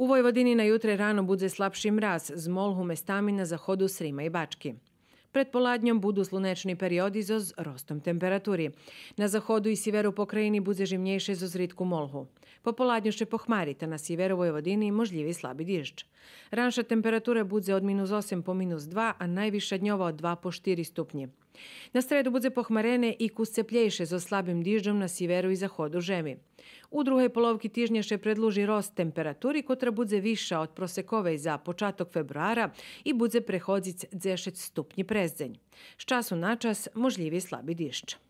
U Vojvodini na jutre rano budze slabši mraz, zmol humestamina za hodu Srima i Bački. Pred poladnjom budu slunečni periodi zoz rostom temperaturi. Na zahodu i siveru pokrajini budze žimnjejše zoz ritku molhu. Po poladnju će pohmarite na siveru Vojvodini možljivi slabi dižđ. Ranša temperature budze od minus 8 po minus 2, a najviša dnjova od 2 po 4 stupnje. Na sredu budze pohmarene i kusce pljejše so slabim dižom na siveru i zahodu žemi. U druhej polovki tižnje še predluži rost temperaturi, kotra budze viša od prosekovej za početok februara i budze prehodzic 10 stupnji prezdenj. S času na čas možljivi slabi dižđa.